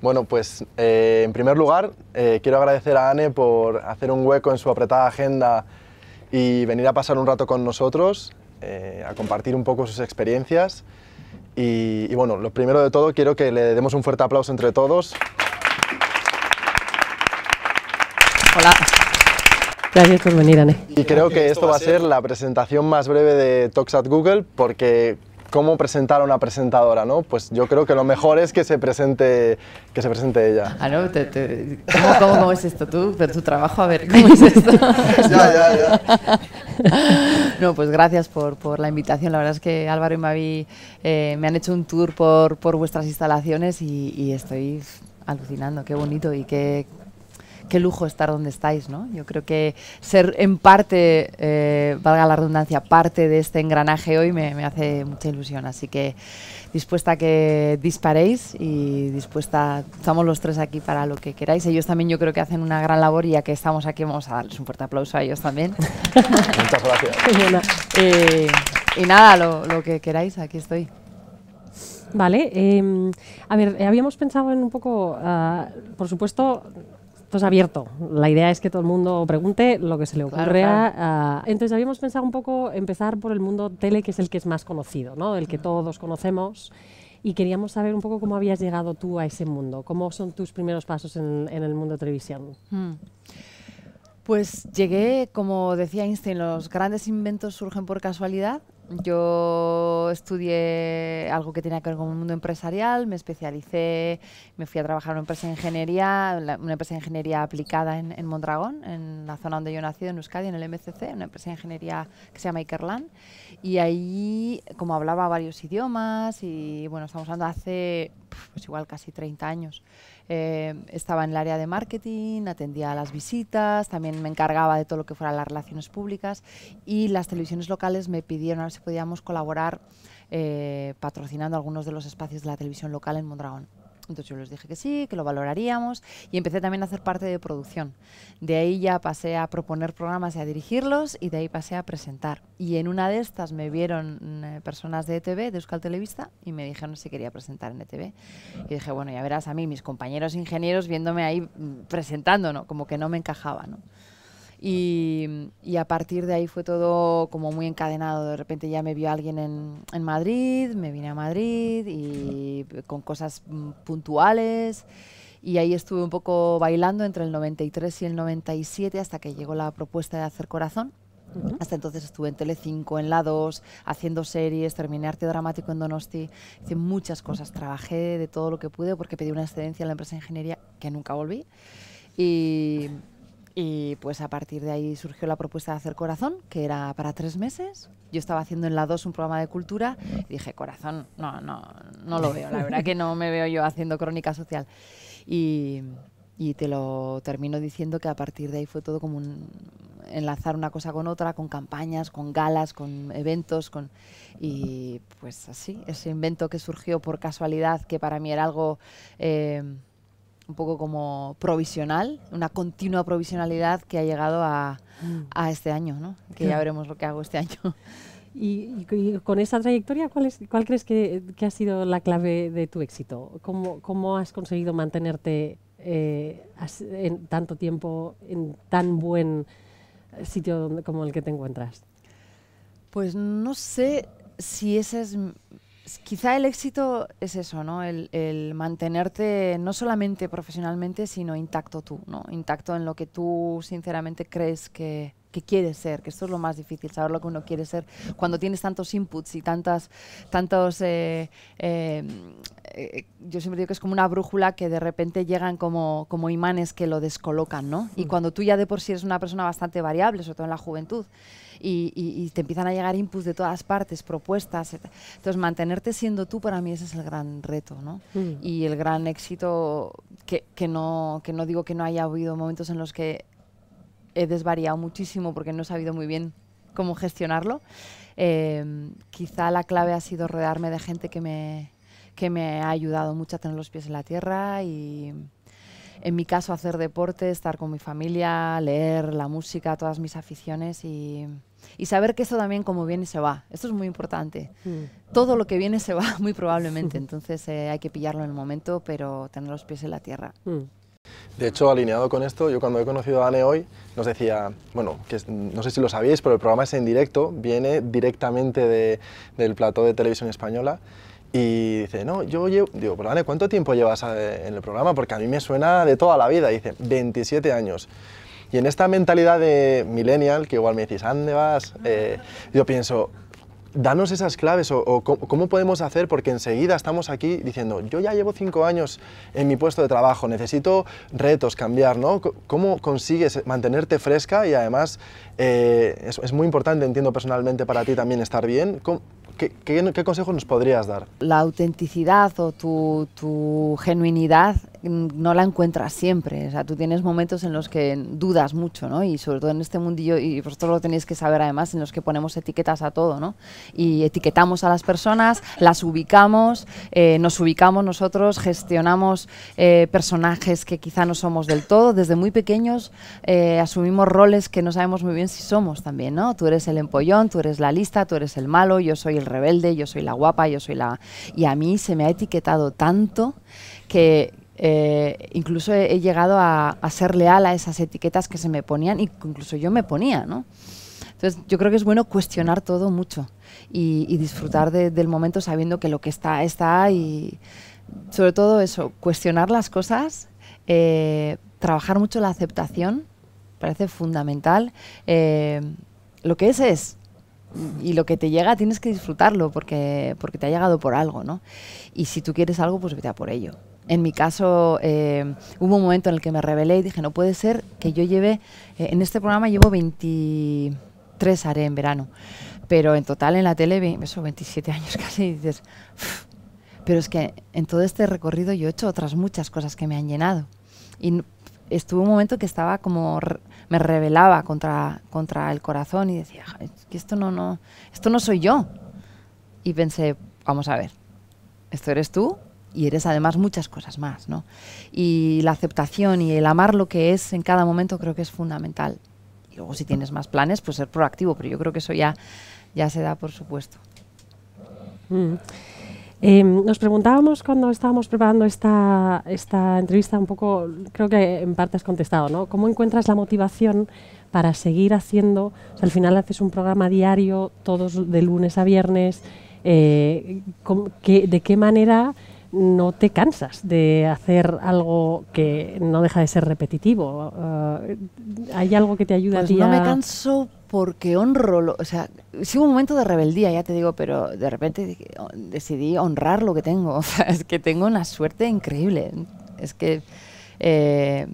Bueno, pues eh, en primer lugar eh, quiero agradecer a Anne por hacer un hueco en su apretada agenda y venir a pasar un rato con nosotros, eh, a compartir un poco sus experiencias. Y, y, bueno, lo primero de todo quiero que le demos un fuerte aplauso entre todos. Hola. Gracias por venir, Ane. Y creo que esto va a ser la presentación más breve de Talks at Google porque cómo presentar a una presentadora, ¿no? Pues yo creo que lo mejor es que se presente, que se presente ella. Ah, no, ¿cómo, es esto tú? Pero tu trabajo, a ver, ¿cómo es esto? ya, ya, ya. No, pues gracias por, la invitación. La verdad es que Álvaro y Mavi eh, me han hecho un tour por, por vuestras instalaciones y, y estoy alucinando, qué bonito y qué, qué lujo estar donde estáis, ¿no? Yo creo que ser en parte, eh, valga la redundancia, parte de este engranaje hoy me, hace mucha ilusión. Así que dispuesta a que disparéis y dispuesta, estamos los tres aquí para lo que queráis. Ellos también yo creo que hacen una gran labor y ya que estamos aquí vamos a darles un fuerte aplauso a ellos también. Muchas gracias. Eh, y nada, lo, que queráis, aquí estoy. Vale, em, a ver, eh, habíamos pensado en un poco, ah, por supuesto, esto es pues abierto. La idea es que todo el mundo pregunte lo que se le ocurra. Ah, entonces habíamos pensado un poco empezar por el mundo tele, que es el que es más conocido, ¿no? el que todos conocemos. Y queríamos saber un poco cómo habías llegado tú a ese mundo, cómo son tus primeros pasos en, el mundo de televisión. Hmm. Pues llegué, como decía Einstein, los grandes inventos surgen por casualidad yo estudié algo que tenía que ver con el mundo empresarial, me especialicé, me fui a trabajar en una empresa de ingeniería, una empresa de ingeniería aplicada en, Mondragón, en la zona donde yo nací, en Euskadi, en el MCC, una empresa de ingeniería que se llama Ikerlan. Y ahí, como hablaba varios idiomas, y bueno, estamos hablando hace pues igual casi 30 años. Eh, estaba en el área de marketing, atendía a las visitas, también me encargaba de todo lo que fuera las relaciones públicas y las televisiones locales me pidieron a ver si podíamos colaborar eh, patrocinando algunos de los espacios de la televisión local en Mondragón. Entonces yo les dije que sí, que lo valoraríamos y empecé también a hacer parte de producción. De ahí ya pasé a proponer programas y a dirigirlos y de ahí pasé a presentar. Y en una de estas me vieron eh, personas de ETV, de Euskal Televista, y me dijeron si quería presentar en ETV. Y dije, bueno, ya verás a mí, mis compañeros ingenieros viéndome ahí mm, presentando, Como que no me encajaba, ¿no? Y, a partir de ahí fue todo como muy encadenado. De repente ya me vio alguien en, Madrid, me vine a Madrid y con cosas mm, puntuales. Y ahí estuve un poco bailando entre el 93 y el 97 hasta que llegó la propuesta de hacer corazón. Hasta entonces estuve en Telecinco, en La 2, haciendo series, terminé arte dramático en Donosti, hice muchas cosas, trabajé de todo lo que pude porque pedí una excedencia en la empresa de ingeniería que nunca volví. Y, y pues a partir de ahí surgió la propuesta de hacer Corazón, que era para tres meses. Yo estaba haciendo en la 2 un programa de cultura y dije, Corazón, no, no, no lo veo. La verdad que no me veo yo haciendo crónica social. Y, te lo termino diciendo que a partir de ahí fue todo como enlazar una cosa con otra, con campañas, con galas, con eventos, con y pues así, ese invento que surgió por casualidad, que para mí era algo... Eh, un poco como provisional, una continua provisionalidad que ha llegado a, este año, ¿no? que ya veremos lo que hago este año. Y, con esa trayectoria, ¿cuál, es, cuál crees que, ha sido la clave de tu éxito? ¿Cómo, cómo has conseguido mantenerte eh, en tanto tiempo en tan buen sitio como el que te encuentras? Pues no sé si ese es Quizá el éxito es eso, ¿no? El, mantenerte no solamente profesionalmente, sino intacto tú, ¿no? Intacto en lo que tú sinceramente crees que, que quieres ser, que esto es lo más difícil, saber lo que uno quiere ser. Cuando tienes tantos inputs y tantas, tantos, eh, eh, eh, yo siempre digo que es como una brújula que de repente llegan como, como imanes que lo descolocan, ¿no? Y mm. cuando tú ya de por sí eres una persona bastante variable, sobre todo en la juventud, y, te empiezan a llegar inputs de todas partes, propuestas. Entonces, mantenerte siendo tú para mí ese es el gran reto, ¿no? Mm. Y el gran éxito, que, que, no, que no digo que no haya habido momentos en los que he desvariado muchísimo porque no he sabido muy bien cómo gestionarlo. Em, quizá la clave ha sido rodearme de gente que me, que me ha ayudado mucho a tener los pies en la tierra y en mi caso hacer deporte, estar con mi familia, leer, la música, todas mis aficiones y, saber que eso también como viene se va. Esto es muy importante. Mm. Todo lo que viene se va muy probablemente, entonces eh, hay que pillarlo en el momento, pero tener los pies en la tierra. Mm. De hecho, alineado con esto, yo cuando he conocido a Anne hoy, nos decía, bueno, que no sé si lo sabíais, pero el programa es en directo, viene directamente del plató de televisión española y dice, no, yo llevo, digo, perdón, ¿cuánto tiempo llevas eh, en el programa? Porque a mí me suena de toda la vida, dice, 27 años. Y en esta mentalidad de millennial, que igual me decís, ¿dónde vas? Eh, yo pienso, danos esas claves o, cómo podemos hacer, porque enseguida estamos aquí diciendo, yo ya llevo cinco años en mi puesto de trabajo, necesito retos, cambiar, ¿no? ¿Cómo consigues mantenerte fresca y además eh, es, es, muy importante, entiendo personalmente para ti también estar bien? ¿Cómo, ¿Qué, consejo nos podrías dar? La autenticidad o tu, tu genuinidad Mm, no la encuentras siempre. O sea, tú tienes momentos en los que dudas mucho, ¿no? Y sobre todo en este mundillo, y vosotros lo tenéis que saber además, en los que ponemos etiquetas a todo, ¿no? Y etiquetamos a las personas, las ubicamos, eh, nos ubicamos nosotros, gestionamos eh, personajes que quizá no somos del todo. Desde muy pequeños eh, asumimos roles que no sabemos muy bien si somos también, ¿no? Tú eres el empollón, tú eres la lista, tú eres el malo, yo soy el rebelde, yo soy la guapa, yo soy la... Y a mí se me ha etiquetado tanto que eh, incluso he, llegado a, ser leal a esas etiquetas que se me ponían, y incluso yo me ponía, ¿no? Entonces yo creo que es bueno cuestionar todo mucho y, disfrutar del momento sabiendo que lo que está está y sobre todo eso, cuestionar las cosas, eh, trabajar mucho la aceptación, parece fundamental. Eh, lo que es es, y lo que te llega tienes que disfrutarlo porque, porque te ha llegado por algo, ¿no? Y si tú quieres algo, pues vete a por ello. En mi caso, eh, hubo un momento en el que me rebelé y dije, no puede ser que yo lleve, eh, en este programa llevo 23 haré en verano, pero en total en la tele, eso, 27 años casi, y dices, pero es que en todo este recorrido yo he hecho otras muchas cosas que me han llenado. Y estuvo un momento que estaba como me rebelaba contra, contra el corazón y decía, que esto no, no, esto no soy yo. Y pensé, vamos a ver, esto eres tú, y eres además muchas cosas más, ¿no? Y la aceptación y el amar lo que es en cada momento creo que es fundamental. Y luego si tienes más planes, pues ser proactivo, pero yo creo que eso ya, ya se da, por supuesto. Mm. Eh, nos preguntábamos cuando estábamos preparando esta, entrevista, un poco, creo que en parte has contestado, ¿no? ¿Cómo encuentras la motivación para seguir haciendo? al final haces un programa diario, todos de lunes a viernes. Eh, ¿De qué manera no te cansas de hacer algo que no deja de ser repetitivo. Eh, ¿Hay algo que te ayuda a pues ti? No me canso porque honro, o sea, sí hubo un momento de rebeldía, ya te digo, pero de repente oh, decidí honrar lo que tengo. es que tengo una suerte increíble. Es que eh,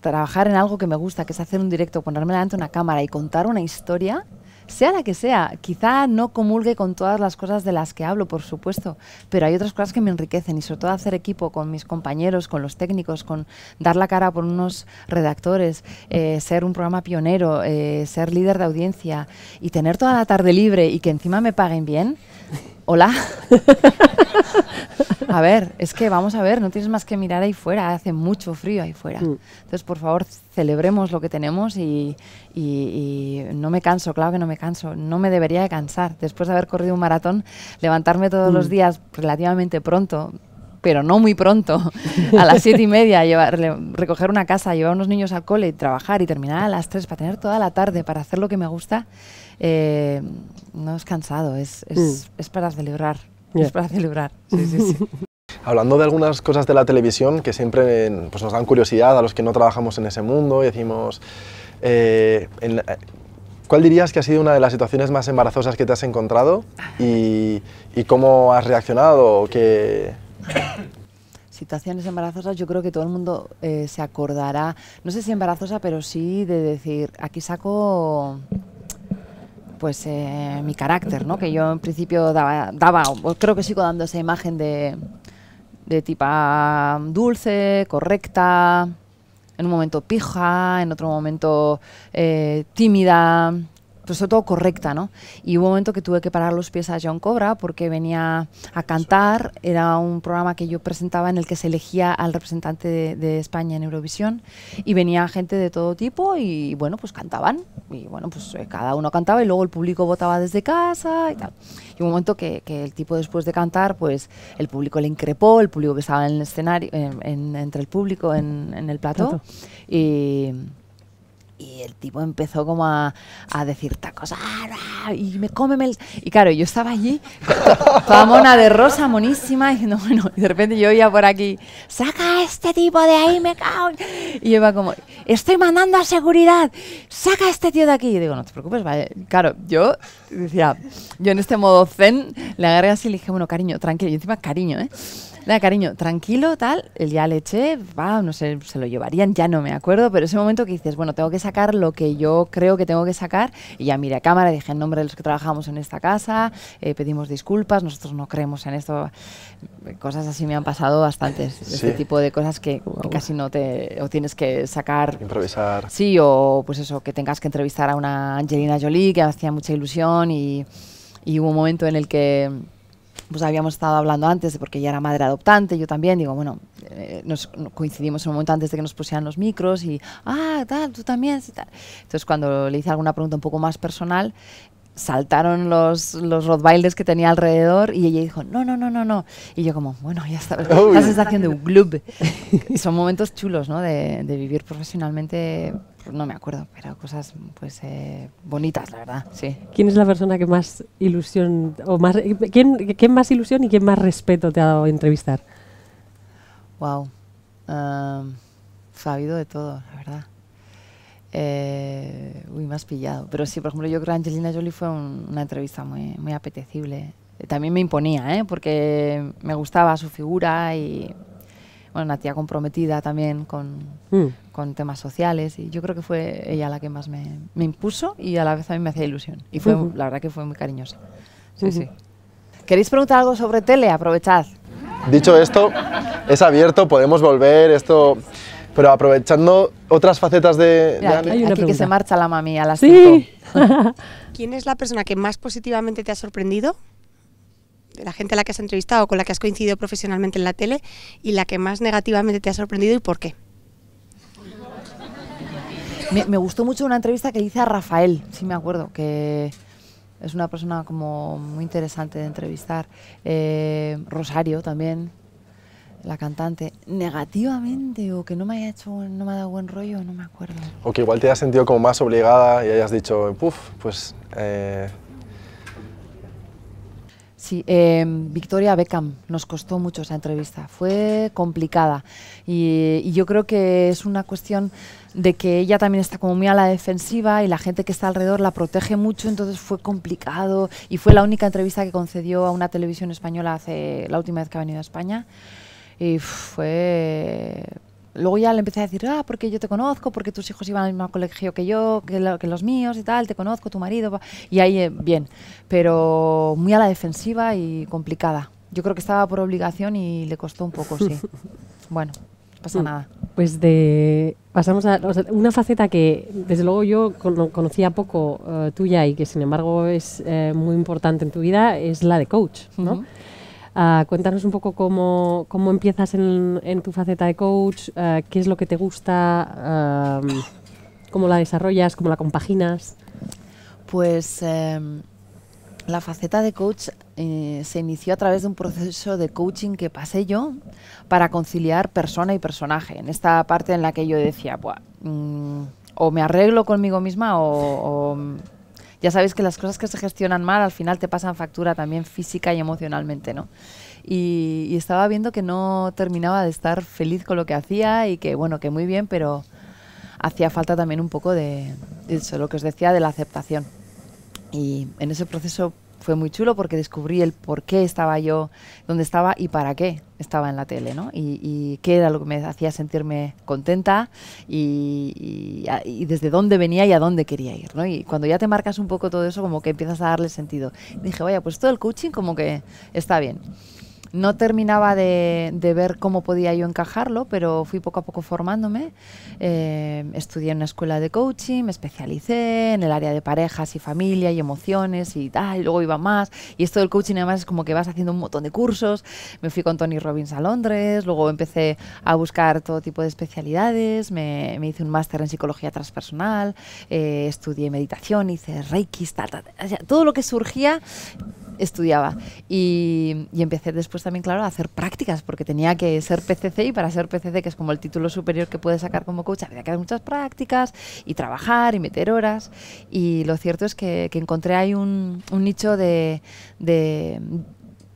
trabajar en algo que me gusta, que es hacer un directo, ponerme delante una cámara y contar una historia sea la que sea, quizá no comulgue con todas las cosas de las que hablo, por supuesto, pero hay otras cosas que me enriquecen y sobre todo hacer equipo con mis compañeros, con los técnicos, con dar la cara por unos redactores, eh, ser un programa pionero, eh, ser líder de audiencia y tener toda la tarde libre y que encima me paguen bien. Hola. A ver, es que vamos a ver, no tienes más que mirar ahí fuera, hace mucho frío ahí fuera. Mm. Entonces, por favor, celebremos lo que tenemos y, no me canso, claro que no me canso, no me debería de cansar. Después de haber corrido un maratón, levantarme todos los mm. días relativamente pronto, pero no muy pronto, a las siete y media, recoger una casa, llevar unos niños al cole, y trabajar y terminar a las tres para tener toda la tarde para hacer lo que me gusta, eh, no es cansado, es, es mm. para celebrar es para celebrar. Hablando de algunas cosas de la televisión que siempre pues nos dan curiosidad a los que no trabajamos en ese mundo y decimos, eh, eh, ¿cuál dirías que ha sido una de las situaciones más embarazosas que te has encontrado y, cómo has reaccionado? ¿Qué... Situaciones embarazosas, yo creo que todo el mundo eh, se acordará, no sé si embarazosa, pero sí de decir, aquí saco pues eh, mi carácter, ¿no? Que yo en principio daba, creo que sigo dando esa imagen de, de dulce, correcta, en un momento pija, en otro momento eh, tímida, pero todo correcta, ¿no? Y hubo un momento que tuve que parar los pies a John Cobra porque venía a cantar, era un programa que yo presentaba en el que se elegía al representante de, España en Eurovisión y venía gente de todo tipo y bueno, pues cantaban y bueno, pues eh, cada uno cantaba y luego el público votaba desde casa y tal. Y un momento que, que, el tipo después de cantar, pues el público le increpó, el público que estaba en el escenario, entre el público en, en el plató y y el tipo empezó como a, decir tacos, cosa. y me come el... Y claro, yo estaba allí, toda mona de rosa, monísima, bueno, y de repente yo oía por aquí, saca a este tipo de ahí, me cago. Y yo iba como, estoy mandando a seguridad, saca a este tío de aquí. Y digo, no te preocupes, vale. Claro, yo decía, yo en este modo zen le agarré así y le dije, bueno, cariño, tranquilo, y encima cariño, ¿eh? Nada, cariño, tranquilo, tal, el ya le eché, va, no sé, se lo llevarían, ya no me acuerdo, pero ese momento que dices, bueno, tengo que sacar lo que yo creo que tengo que sacar, y ya miré a cámara, dije en nombre de los que trabajamos en esta casa, eh, pedimos disculpas, nosotros no creemos en esto, cosas así me han pasado bastantes, este tipo de cosas que, casi no te, o tienes que sacar. Improvisar. Sí, o pues eso, que tengas que entrevistar a una Angelina Jolie, que hacía mucha ilusión, y hubo un momento en el que pues habíamos estado hablando antes, de porque ella era madre adoptante, yo también, digo, bueno, eh, nos coincidimos un momento antes de que nos pusieran los micros y, ah, tal, tú también. Tal. Entonces, cuando le hice alguna pregunta un poco más personal, saltaron los, los Rottweilers que tenía alrededor y ella dijo, no, no, no, no, no. Y yo como, bueno, ya está. la sensación de un club. Son momentos chulos, ¿no? De, vivir profesionalmente, no me acuerdo, pero cosas pues eh, bonitas, la verdad, sí. ¿Quién es la persona que más ilusión, o más, ¿quién, más ilusión y quién más respeto te ha dado entrevistar? Wow. sabido eh, de todo, la verdad. Eh, uy, más pillado. Pero sí, por ejemplo, yo creo que Angelina Jolie fue una entrevista muy, apetecible. También me imponía, ¿eh? porque me gustaba su figura y bueno, una tía comprometida también con, mm. con, temas sociales y yo creo que fue ella la que más me, impuso y a la vez a mí me hacía ilusión. Y fue, la verdad que fue muy cariñosa. Sí, sí. ¿Queréis preguntar algo sobre tele? Aprovechad. Dicho esto, es abierto, podemos volver, esto pero aprovechando otras facetas de, de Aquí que se marcha la mami a las ¿Sí? Cinco. ¿Quién es la persona que más positivamente te ha sorprendido? De la gente a la que has entrevistado, con la que has coincidido profesionalmente en la tele, y la que más negativamente te ha sorprendido y por qué. Me, gustó mucho una entrevista que hice a Rafael, si sí me acuerdo, que es una persona como muy interesante de entrevistar. Eh, Rosario también, la cantante, negativamente o que no me haya hecho, no me ha dado buen rollo, no me acuerdo. O que igual te hayas sentido como más obligada y hayas dicho, puff, pues... Eh". Sí, em, Victoria Beckham nos costó mucho esa entrevista, fue complicada y, y, yo creo que es una cuestión de que ella también está como muy a la defensiva y la gente que está alrededor la protege mucho, entonces fue complicado y fue la única entrevista que concedió a una televisión española hace la última vez que ha venido a España. Y fue... Luego ya le empecé a decir, ah, porque yo te conozco, porque tus hijos iban al mismo colegio que yo, que, que los míos y tal, te conozco, tu marido. Y ahí, eh, bien, pero muy a la defensiva y complicada. Yo creo que estaba por obligación y le costó un poco, sí. Bueno, pasa mm. nada. Pues de, pasamos a una faceta que desde luego yo conocía poco eh, tuya y que sin embargo es eh, muy importante en tu vida, es la de coach, ¿no? Ah, cuéntanos un poco cómo, empiezas en, tu faceta de coach, ah, qué es lo que te gusta, cómo la desarrollas, cómo la compaginas. Pues em, la faceta de coach eh, se inició a través de un proceso de coaching que pasé yo para conciliar persona y personaje, en esta parte en la que yo decía, mm, o me arreglo conmigo misma o ya sabéis que las cosas que se gestionan mal al final te pasan factura también física y emocionalmente, ¿no? Y, estaba viendo que no terminaba de estar feliz con lo que hacía y que, bueno, que muy bien, pero hacía falta también un poco de, de eso, lo que os decía, de la aceptación. Y en ese proceso fue muy chulo porque descubrí el por qué estaba yo donde estaba y para qué estaba en la tele, ¿no? Y, qué era lo que me hacía sentirme contenta y, desde dónde venía y a dónde quería ir, ¿no? Y cuando ya te marcas un poco todo eso, como que empiezas a darle sentido. dije, vaya, pues todo el coaching como que está bien. No terminaba de, ver cómo podía yo encajarlo, pero fui poco a poco formándome. Eh, estudié en una escuela de coaching, me especialicé en el área de parejas y familia y emociones y tal, y luego iba más. Y esto del coaching además es como que vas haciendo un montón de cursos. Me fui con Tony Robbins a Londres, luego empecé a buscar todo tipo de especialidades, me, hice un máster en psicología transpersonal, eh, estudié meditación, hice reiki, todo lo que surgía estudiaba. y empecé después pues también, claro, hacer prácticas, porque tenía que ser PCC y para ser PCC, que es como el título superior que puede sacar como coach, había que hacer muchas prácticas y trabajar y meter horas. Y lo cierto es que, encontré ahí un, nicho de, de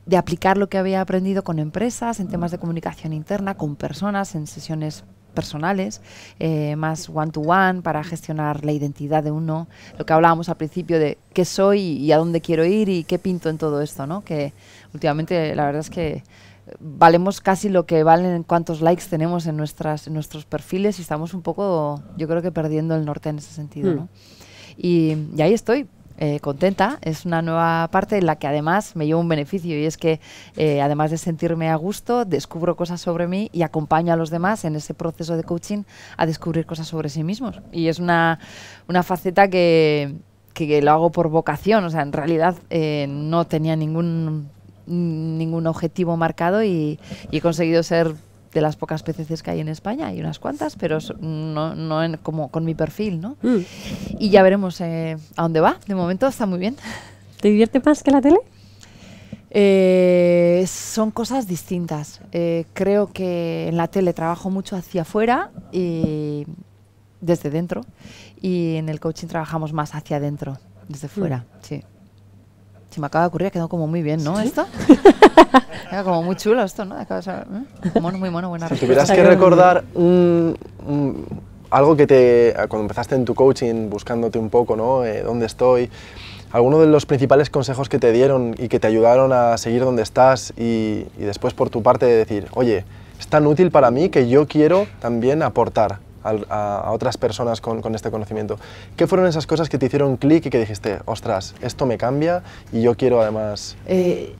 de aplicar lo que había aprendido con empresas, en temas de comunicación interna, con personas, en sesiones personales, eh, más one-to-one, para gestionar la identidad de uno, lo que hablábamos al principio de qué soy y a dónde quiero ir y qué pinto en todo esto, ¿no? que últimamente la verdad es que eh, valemos casi lo que valen cuántos likes tenemos en, nuestras, nuestros perfiles y estamos un poco, yo creo que perdiendo el norte en ese sentido. Hmm. ¿no? y, ahí estoy, eh, contenta. Es una nueva parte en la que además me llevo un beneficio y es que eh, además de sentirme a gusto, descubro cosas sobre mí y acompaño a los demás en ese proceso de coaching a descubrir cosas sobre sí mismos. Y es una, faceta que, que, lo hago por vocación. O sea, en realidad eh, no tenía ningún ningún objetivo marcado y he conseguido ser de las pocas PCCs que hay en España, hay unas cuantas, pero no, no como con mi perfil, ¿no? Mm. Y ya veremos eh, a dónde va. De momento está muy bien. ¿Te divierte más que la tele? Eh, son cosas distintas. Eh, creo que en la tele trabajo mucho hacia afuera y desde dentro y en el coaching trabajamos más hacia adentro, desde fuera, mm. sí. Si me acaba de ocurrir, ha quedado como muy bien, ¿no? Esto. Era como muy chulo esto, ¿no? Acaba ¿eh? Mono, muy mono, buena Si tuvieras que recordar algo que te. cuando empezaste en tu coaching, buscándote un poco, ¿no? Eh, ¿Dónde estoy? ¿Alguno de los principales consejos que te dieron y que te ayudaron a seguir donde estás y, y después por tu parte de decir, oye, es tan útil para mí que yo quiero también aportar? a, otras personas con, este conocimiento. ¿Qué fueron esas cosas que te hicieron clic y que dijiste, ostras, esto me cambia y yo quiero además... Eh,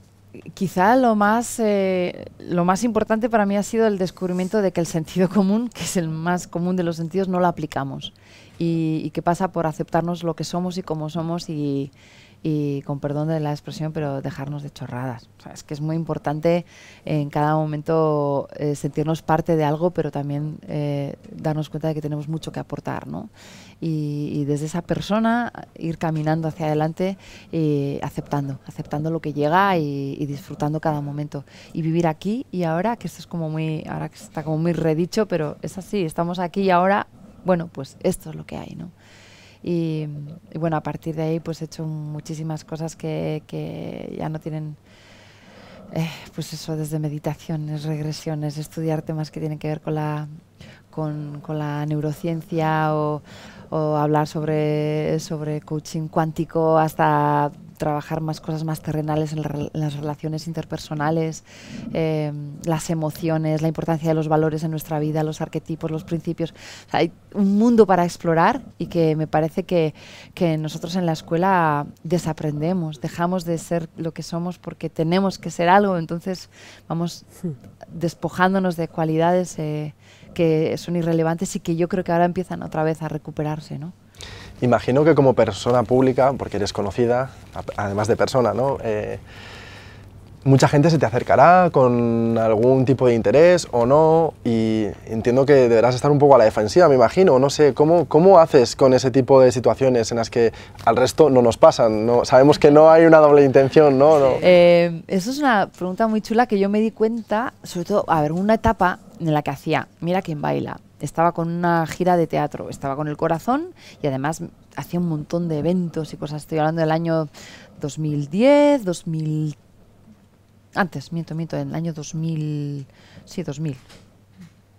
quizá lo más, eh, lo más importante para mí ha sido el descubrimiento de que el sentido común, que es el más común de los sentidos, no lo aplicamos y, y que pasa por aceptarnos lo que somos y cómo somos y y con perdón de la expresión, pero dejarnos de chorradas. es que es muy importante en cada momento eh, sentirnos parte de algo, pero también eh, darnos cuenta de que tenemos mucho que aportar, ¿no? Y, desde esa persona eh, ir caminando hacia adelante y aceptando, aceptando lo que llega y, y, disfrutando cada momento. Y vivir aquí y ahora, que esto es como muy, ahora que está como muy redicho, pero es así, estamos aquí y ahora, bueno, pues esto es lo que hay, ¿no? Y, bueno, a partir de ahí pues he hecho muchísimas cosas que, ya no tienen... Eh, pues eso, desde meditaciones, regresiones, estudiar temas que tienen que ver con la, con, la neurociencia o, o hablar sobre, sobre coaching cuántico hasta trabajar más cosas más terrenales en, las relaciones interpersonales, eh, las emociones, la importancia de los valores en nuestra vida, los arquetipos, los principios. hay un mundo para explorar y que me parece que, nosotros en la escuela desaprendemos, dejamos de ser lo que somos porque tenemos que ser algo, entonces vamos hmm. despojándonos de cualidades eh, que son irrelevantes y que yo creo que ahora empiezan otra vez a recuperarse, ¿no? Imagino que como persona pública, porque eres conocida, además de persona, ¿no? Eh, mucha gente se te acercará con algún tipo de interés o no, y entiendo que deberás estar un poco a la defensiva, me imagino, no sé, ¿cómo, cómo haces con ese tipo de situaciones en las que al resto no nos pasan? No, sabemos que no hay una doble intención, ¿no? Eh, Esa es una pregunta muy chula que yo me di cuenta, sobre todo, a ver, una etapa en la que hacía, mira quién baila, estaba con una gira de teatro, estaba con el corazón y además hacía un montón de eventos y cosas. Estoy hablando del año 2010, 2000... Antes, miento, miento, en el año 2000... Sí, 2000.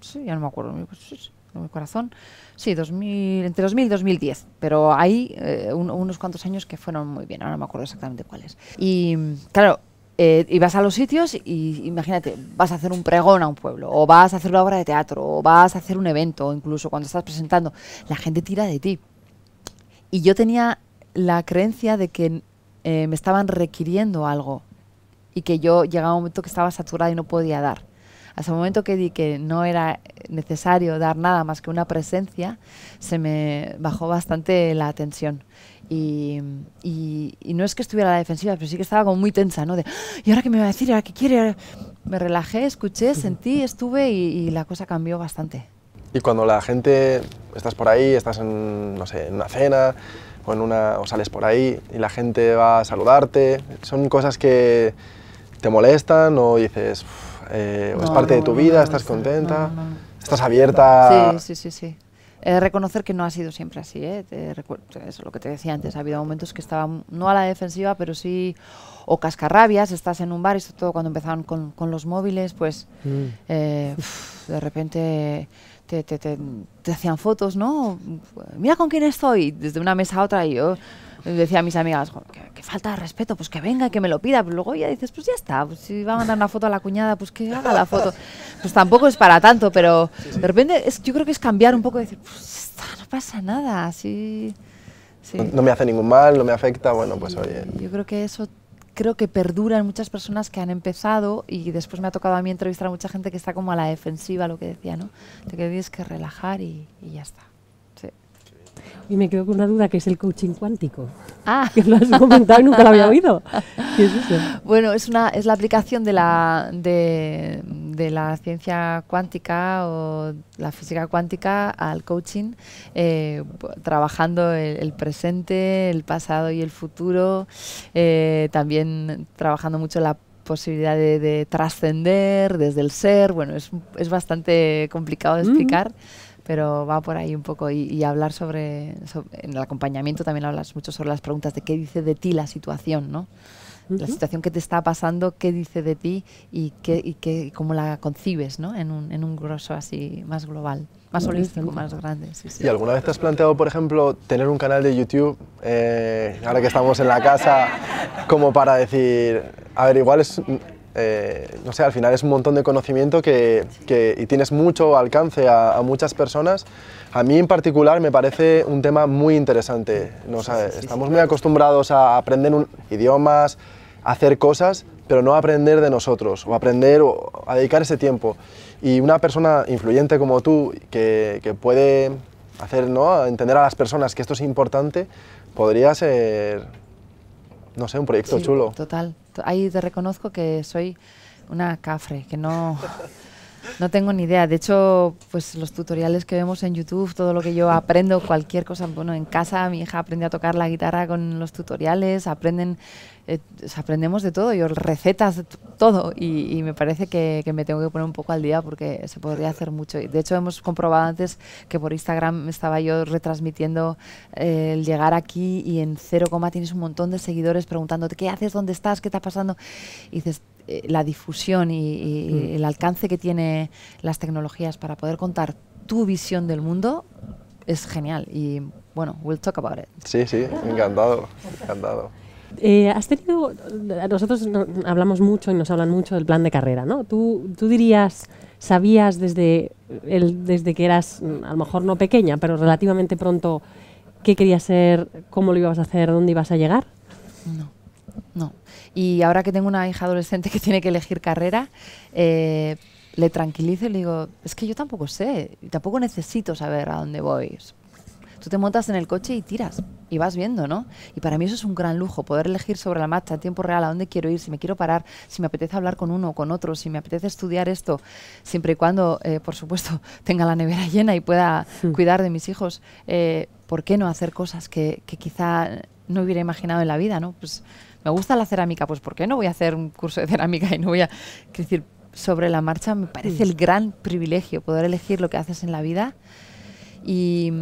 Sí, ya no me acuerdo. De pues mi corazón. Sí, 2000, entre 2000 y 2010, pero hay eh, unos cuantos años que fueron muy bien, ahora no me acuerdo exactamente cuáles. Y claro, eh, y vas a los sitios y imagínate, vas a hacer un pregón a un pueblo, o vas a hacer una obra de teatro, o vas a hacer un evento, incluso cuando estás presentando, la gente tira de ti. Y yo tenía la creencia de que eh, me estaban requiriendo algo y que yo llegaba un momento que estaba saturada y no podía dar. Hasta el momento que di que no era necesario dar nada más que una presencia, se me bajó bastante la tensión y, y, no es que estuviera a la defensiva, pero sí que estaba como muy tensa, ¿no? De, ¿y ahora qué me va a decir? ¿Ahora qué quiere? Me relajé, escuché, sentí, estuve y, la cosa cambió bastante. Y cuando la gente, estás por ahí, estás en, no sé, en una cena o, en una, o sales por ahí y la gente va a saludarte, son cosas que te molestan o dices, eh, es parte de tu vida, estás contenta, estás abierta. Sí, sí, sí, sí. Eh, reconocer que no ha sido siempre así. ¿eh? Te, eso, lo que te decía antes, ha habido momentos que estaban no a la defensiva, pero sí, o cascarrabias, estás en un bar, y sobre todo cuando empezaron con, los móviles, pues mm. eh, de repente te, hacían fotos, ¿no? Mira con quién estoy, desde una mesa a otra y yo decía a mis amigas, que falta de respeto, pues que venga, y que me lo pida. Pero luego ya dices, pues ya está, pues si va a mandar una foto a la cuñada, pues que haga la foto. Pues tampoco es para tanto, pero de repente yo creo que es cambiar un poco, decir, pues no pasa nada, así... No, me hace ningún mal, no me afecta, bueno, pues oye... Yo creo que eso creo que perdura en muchas personas que han empezado y después me ha tocado a mí entrevistar a mucha gente que está como a la defensiva, lo que decía, ¿no? Te tienes que relajar y ya está. Y me quedo con una duda que es el coaching cuántico. Ah. Que lo has comentado y nunca lo había oído. ¿Qué es eso? Bueno, es una es la aplicación de la de, la ciencia cuántica o la física cuántica al coaching, eh, trabajando el, presente, el pasado y el futuro, eh, también trabajando mucho la posibilidad de, trascender desde el ser. Bueno, es, es bastante complicado de explicar pero va por ahí un poco y, hablar sobre, en el acompañamiento también hablas mucho sobre las preguntas de qué dice de ti la situación, ¿no? La situación que te está pasando, qué dice de ti y, qué, y qué, cómo la concibes ¿no? en, un, en un grosso así más global, más holístico, más grande. ¿Y alguna vez te has planteado, por ejemplo, tener un canal de YouTube, eh, ahora que estamos en la casa, como para decir, a ver, igual es, eh, no sé, al final es un montón de conocimiento que, y tienes mucho alcance a, muchas personas. A mí en particular me parece un tema muy interesante. ¿no? estamos muy acostumbrados a aprender idiomas, hacer cosas, pero no aprender de nosotros, o aprender a dedicar ese tiempo. Y una persona influyente como tú, que, que puede hacer ¿no? entender a las personas que esto es importante, podría ser no sé, un proyecto chulo. Total. Ahí te reconozco que soy una cafre, que no... No tengo ni idea. De hecho, pues los tutoriales que vemos en YouTube, todo lo que yo aprendo, cualquier cosa, bueno, en casa mi hija aprende a tocar la guitarra con los tutoriales, aprenden, eh, aprendemos de todo, yo recetas, todo. Y, me parece que, me tengo que poner un poco al día porque se podría hacer mucho. De hecho, hemos comprobado antes que por Instagram estaba yo retransmitiendo eh, el llegar aquí y en cero coma tienes un montón de seguidores preguntándote qué haces, dónde estás, qué está pasando. Y dices, eh, la difusión y, mm. el alcance que tiene las tecnologías para poder contar tu visión del mundo es genial y bueno, we'll talk about it. Sí, sí, encantado, eh, has tenido, nosotros hablamos mucho y nos hablan mucho del plan de carrera, ¿no? Tú, tú dirías, sabías desde, el, desde que eras, a lo mejor no pequeña, pero relativamente pronto, qué querías ser, cómo lo ibas a hacer, dónde ibas a llegar? No. No. Y ahora que tengo una hija adolescente que tiene que elegir carrera, eh, le tranquilizo y le digo, es que yo tampoco sé, y tampoco necesito saber a dónde voy. Tú te montas en el coche y tiras y vas viendo, ¿no? Y para mí eso es un gran lujo, poder elegir sobre la marcha, en tiempo real, a dónde quiero ir, si me quiero parar, si me apetece hablar con uno o con otro, si me apetece estudiar esto, siempre y cuando, eh, por supuesto, tenga la nevera llena y pueda cuidar de mis hijos. Eh, ¿Por qué no hacer cosas que, quizá no hubiera imaginado en la vida, ¿no? Pues me gusta la cerámica, pues ¿por qué no voy a hacer un curso de cerámica y no voy a... decir, sobre la marcha me parece el mm. gran privilegio poder elegir lo que haces en la vida y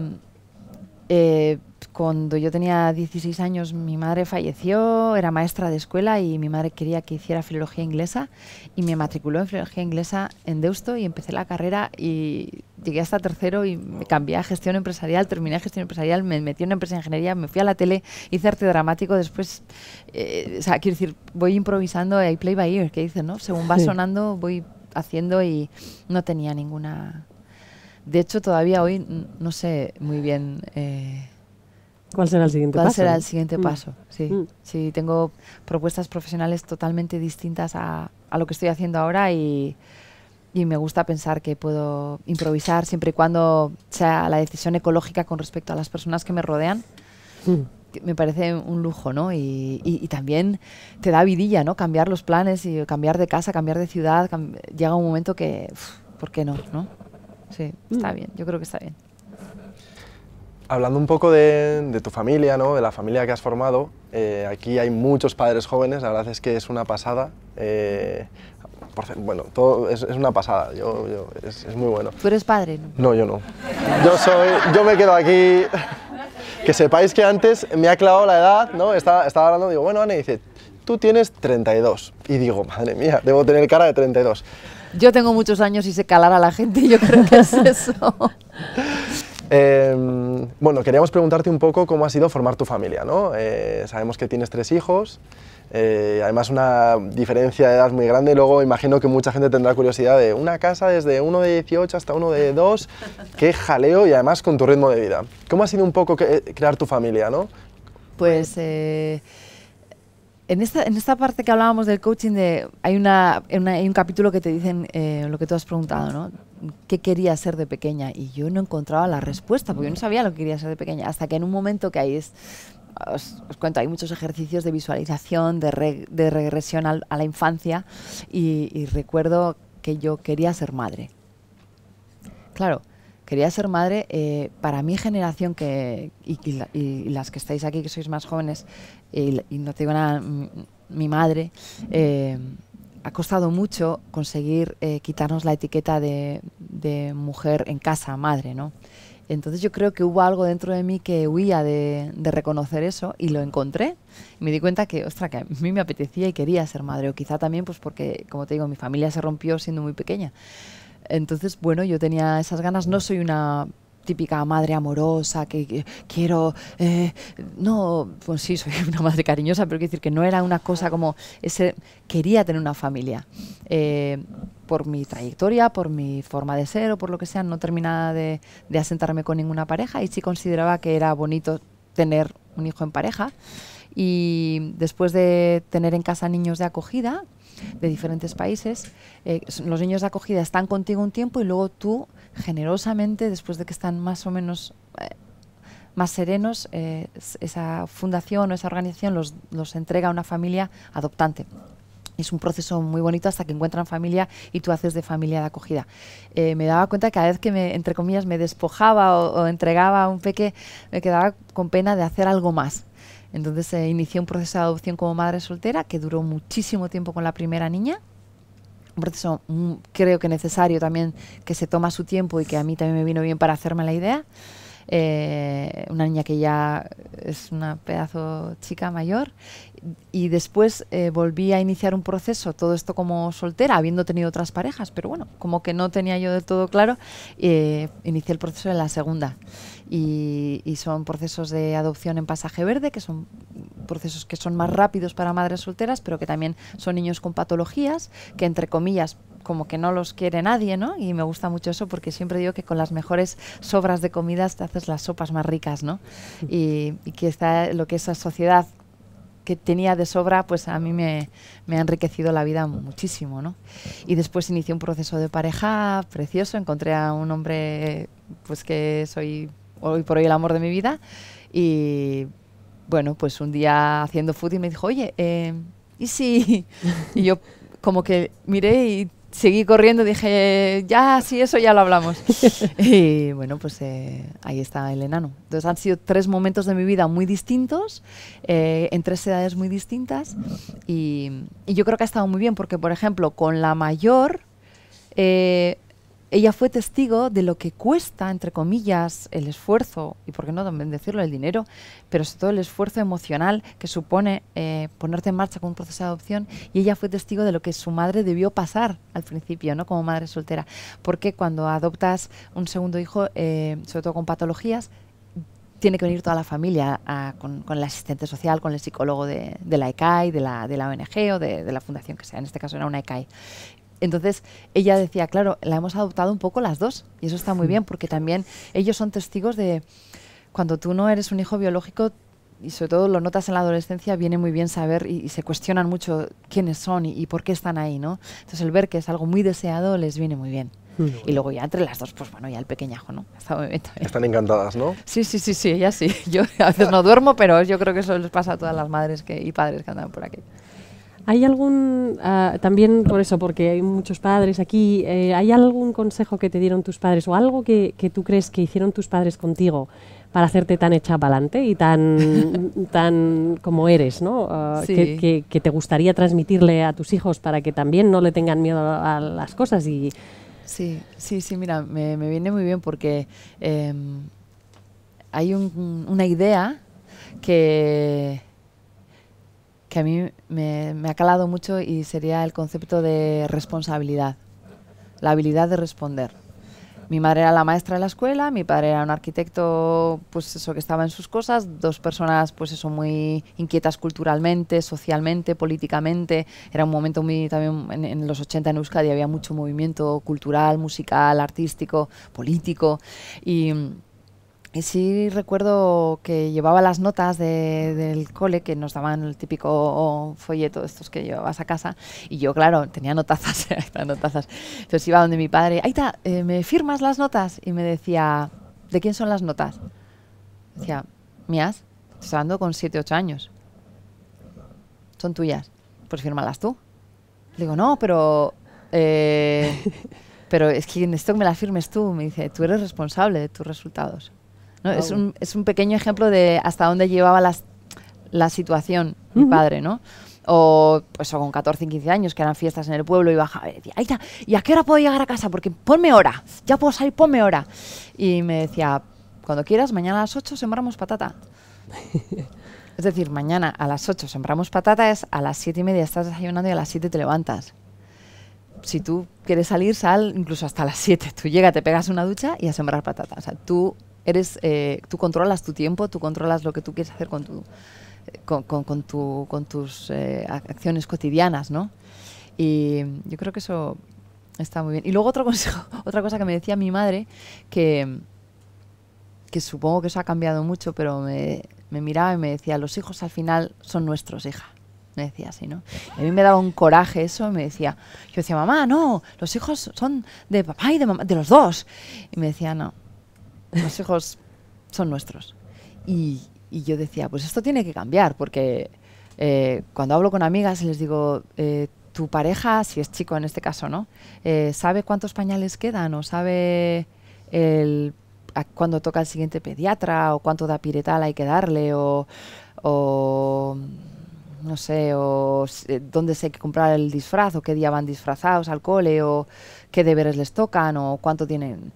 eh, cuando yo tenía 16 años mi madre falleció, era maestra de escuela y mi madre quería que hiciera filología inglesa y me matriculó en filología inglesa en Deusto y empecé la carrera y llegué hasta tercero y me cambié a gestión empresarial, terminé gestión empresarial, me metí en una empresa de ingeniería, me fui a la tele, hice arte dramático, después, eh, o sea, quiero decir, voy improvisando, hay play by ear, que dicen, ¿no? Según va sonando, voy haciendo y no tenía ninguna... De hecho, todavía hoy no sé muy bien... Eh, ¿Cuál será el siguiente ¿Cuál paso? será el siguiente mm. paso? Mm. Sí, tengo propuestas profesionales totalmente distintas a, lo que estoy haciendo ahora y, y, me gusta pensar que puedo improvisar siempre y cuando sea la decisión ecológica con respecto a las personas que me rodean. Mm. me parece un lujo, ¿no? Y, y, también te da vidilla, ¿no? Cambiar los planes y cambiar de casa, cambiar de ciudad. llega un momento que, ¿por qué no? ¿no? Sí, está bien, yo creo que está bien. Hablando un poco de, tu familia, ¿no? de la familia que has formado, eh, aquí hay muchos padres jóvenes, la verdad es que es una pasada. Eh, bueno, todo es, una pasada, es, muy bueno. ¿Tú eres padre? No, no yo no. Yo, soy, yo me quedo aquí. que sepáis que antes me ha clavado la edad, ¿no? estaba, estaba hablando, digo, bueno, Ana, y dice, tú tienes 32. Y digo, madre mía, debo tener cara de 32. Yo tengo muchos años y se a la gente, yo creo que es eso. Em, bueno, queríamos preguntarte un poco cómo ha sido formar tu familia, ¿no? Eh, sabemos que tienes tres hijos, eh, además una diferencia de edad muy grande, luego imagino que mucha gente tendrá curiosidad de una casa desde uno de 18 hasta uno de 2, qué jaleo y además con tu ritmo de vida. ¿Cómo ha sido un poco crear tu familia, no? Pues... Eh, en esta, parte que hablábamos del coaching, de, hay, una, un capítulo que te dicen eh, lo que tú has preguntado, ¿no? ¿Qué quería ser de pequeña? Y yo no encontraba la respuesta, porque yo no sabía lo que quería ser de pequeña. Hasta que en un momento que ahí es, os, cuento, hay muchos ejercicios de visualización, de, de regresión a la infancia, y, y recuerdo que yo quería ser madre. Claro, quería ser madre, eh, para mi generación que, y, las que estáis aquí, que sois más jóvenes, y, no te digo nada, mi madre, eh, ha costado mucho conseguir eh, quitarnos la etiqueta de, mujer en casa, madre, ¿no? Entonces yo creo que hubo algo dentro de mí que huía de, reconocer eso y lo encontré. Y me di cuenta que, ostra, que a mí me apetecía y quería ser madre, o quizá también pues porque, como te digo, mi familia se rompió siendo muy pequeña. Entonces, bueno, yo tenía esas ganas, no soy una típica madre amorosa que, quiero eh, no pues sí soy una madre cariñosa pero quiero decir que no era una cosa como ese quería tener una familia eh, por mi trayectoria por mi forma de ser o por lo que sea no terminaba de, de asentarme con ninguna pareja y sí consideraba que era bonito tener un hijo en pareja y después de tener en casa niños de acogida de diferentes países. Eh, los niños de acogida están contigo un tiempo y luego tú, generosamente, después de que están más o menos eh, más serenos, eh, esa fundación o esa organización los, entrega a una familia adoptante. Es un proceso muy bonito hasta que encuentran familia y tú haces de familia de acogida. me daba cuenta que cada vez que, me, entre comillas, me despojaba o, o entregaba a un peque, me quedaba con pena de hacer algo más. Entonces eh, inicié un proceso de adopción como madre soltera que duró muchísimo tiempo con la primera niña. Un proceso mm, creo que necesario también, que se toma su tiempo y que a mí también me vino bien para hacerme la idea. Eh, una niña que ya es una pedazo chica mayor y después eh, volví a iniciar un proceso, todo esto como soltera, habiendo tenido otras parejas, pero bueno, como que no tenía yo de todo claro, eh, inicié el proceso en la segunda. Y, son procesos de adopción en pasaje verde, que son procesos que son más rápidos para madres solteras, pero que también son niños con patologías, que entre comillas como que no los quiere nadie, ¿no? Y me gusta mucho eso porque siempre digo que con las mejores sobras de comidas te haces las sopas más ricas, ¿no? Y, y que está lo que esa sociedad que tenía de sobra, pues a mí me, me, ha enriquecido la vida muchísimo, ¿no? Y después inicié un proceso de pareja precioso, encontré a un hombre, pues que soy hoy por hoy el amor de mi vida, y bueno, pues un día haciendo fútbol me dijo, oye, eh, ¿y si...? y yo como que miré y seguí corriendo, dije, ya, sí, eso ya lo hablamos. y bueno, pues eh, ahí está el enano. Entonces han sido tres momentos de mi vida muy distintos, eh, en tres edades muy distintas, y, yo creo que ha estado muy bien, porque por ejemplo, con la mayor... Eh, ella fue testigo de lo que cuesta, entre comillas, el esfuerzo, y por qué no también decirlo, el dinero, pero sobre todo el esfuerzo emocional que supone eh, ponerte en marcha con un proceso de adopción, y ella fue testigo de lo que su madre debió pasar al principio, ¿no? Como madre soltera. Porque cuando adoptas un segundo hijo, eh, sobre todo con patologías, tiene que venir toda la familia con, el asistente social, con el psicólogo de, la ECAI, de la, de la ONG o de, de, la fundación que sea. En este caso era una ECAI. Entonces ella decía, claro, la hemos adoptado un poco las dos y eso está muy hmm. bien porque también ellos son testigos de cuando tú no eres un hijo biológico y sobre todo lo notas en la adolescencia, viene muy bien saber y, se cuestionan mucho quiénes son y, por qué están ahí, ¿no? Entonces el ver que es algo muy deseado les viene muy bien. Hmm. Y luego ya entre las dos, pues bueno, ya el pequeñajo, ¿no? Están encantadas, ¿no? Sí, sí, sí, sí, ellas sí. Yo a veces no duermo, pero yo creo que eso les pasa a todas las madres que, y padres que andan por aquí. ¿Hay algún, ah, también por eso, porque hay muchos padres aquí, eh, ¿hay algún consejo que te dieron tus padres o algo que, tú crees que hicieron tus padres contigo para hacerte tan hecha y tan, tan como eres, ¿no? Ah, que, te gustaría transmitirle a tus hijos para que también no le tengan miedo a, las cosas Sí, sí, sí, mira, me, viene muy bien porque em, hay una idea que que a mí me, ha calado mucho y sería el concepto de responsabilidad, la habilidad de responder. Mi madre era la maestra de la escuela, mi padre era un arquitecto, pues eso que estaba en sus cosas, dos personas pues eso muy inquietas culturalmente, socialmente, políticamente. Era un momento muy también en, los 80 en Euskadi había mucho movimiento cultural, musical, artístico, político y sí recuerdo que llevaba las notas del cole que nos daban el típico folleto de estos que llevabas a casa y yo, claro, tenía notazas, Entonces iba donde mi padre, Aita, eh, ¿me firmas las notas? Y me decía, ¿de quién son las notas? Decía, mías, estoy hablando con 7, 8 años. Son tuyas, pues fírmalas tú. Le digo, no, pero... Eh, pero es que necesito que me las firmes tú. Me dice, tú eres responsable de tus resultados. Es, un, pequeño ejemplo de hasta dónde llevaba la situación mi padre, ¿no? o pues con 14 15 años que eran fiestas en el pueblo y bajaba y decía, Ay, ¿y a qué hora puedo llegar a casa? Porque ponme hora, ya puedo salir, ponme hora. Y me decía, cuando quieras, mañana a las 8 sembramos patata. es decir, mañana a las 8 sembramos patata es a las 7 y media estás desayunando y a las 7 te levantas. Si tú quieres salir, sal incluso hasta las 7. Tú llegas, te pegas una ducha y a sembrar patata. O sea, tú eres, eh, tú controlas tu tiempo, tú controlas lo que tú quieres hacer con, tu, con, con, tu, con tus eh, acciones cotidianas, ¿no? Y yo creo que eso está muy bien. Y luego otro consejo, otra cosa que me decía mi madre, que, que supongo que eso ha cambiado mucho, pero me, me miraba y me decía, los hijos al final son nuestros, hija me decía así, ¿no? Y a mí me daba un coraje eso, me decía, yo decía, mamá, no, los hijos son de papá y de mamá, de los dos. Y me decía, no, los hijos son nuestros. Y, yo decía, pues esto tiene que cambiar, porque eh, cuando hablo con amigas les digo, eh, tu pareja, si es chico en este caso, ¿no? Eh, ¿Sabe cuántos pañales quedan o sabe el, cuándo toca el siguiente pediatra o cuánto da piretal hay que darle o, no sé, o dónde se hay que comprar el disfraz, o qué día van disfrazados al cole, o qué deberes les tocan, o cuánto tienen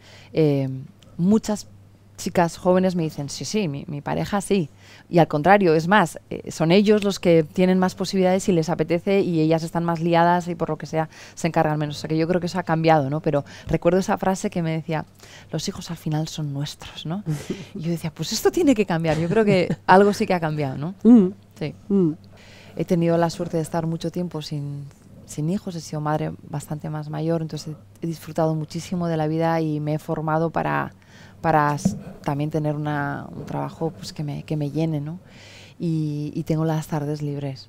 muchas chicas jóvenes me dicen, sí, sí, mi, pareja sí. Y al contrario, es más, eh, son ellos los que tienen más posibilidades y les apetece y ellas están más liadas y por lo que sea se encargan menos. O sea que yo creo que eso ha cambiado, ¿no? Pero recuerdo esa frase que me decía, los hijos al final son nuestros, ¿no? y yo decía, pues esto tiene que cambiar. Yo creo que algo sí que ha cambiado, ¿no? Mm. Sí. Mm. He tenido la suerte de estar mucho tiempo sin, sin hijos, he sido madre bastante más mayor, entonces he disfrutado muchísimo de la vida y me he formado para para también tener un trabajo pues, que, me, que me llene, ¿no? Y, tengo las tardes libres.